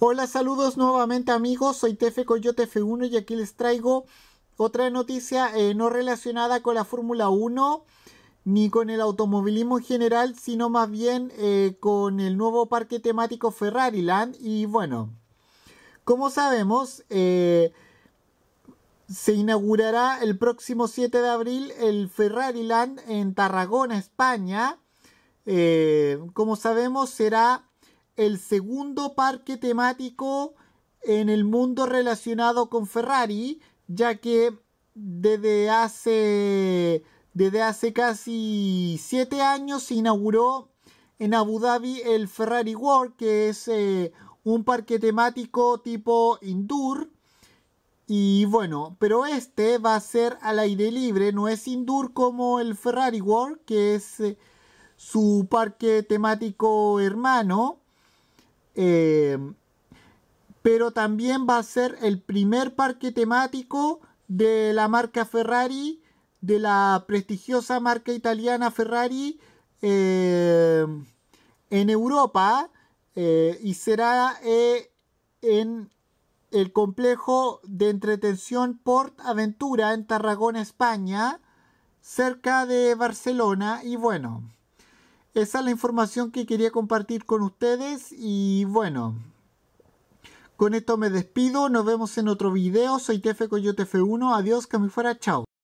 Hola, saludos nuevamente amigos, soy Tefe Coyote F1 y aquí les traigo otra noticia eh, no relacionada con la Fórmula 1 ni con el automovilismo en general, sino más bien eh, con el nuevo parque temático Ferrari Land. Y bueno, como sabemos, eh, se inaugurará el próximo 7 de abril el Ferrari Land en Tarragona, España. como sabemos, será el segundo parque temático en el mundo relacionado con Ferrari, ya que desde hace, desde hace casi siete años se inauguró en Abu Dhabi el Ferrari World, que es eh, un parque temático tipo indoor. Y bueno, pero este va a ser al aire libre, no es indoor como el Ferrari World, que es eh, su parque temático hermano. Em, pero también va a ser el primer parque temático de la marca Ferrari, de la prestigiosa marca italiana Ferrari em, en Europa eh, y será eh, en el complejo de entretención Port Aventura en Tarragona, España, cerca de Barcelona y bueno. Esa es la información que quería compartir con ustedes y bueno, con esto me despido, nos vemos en otro video, soy Tefe Coyote F1, adiós, que me fuera, chao.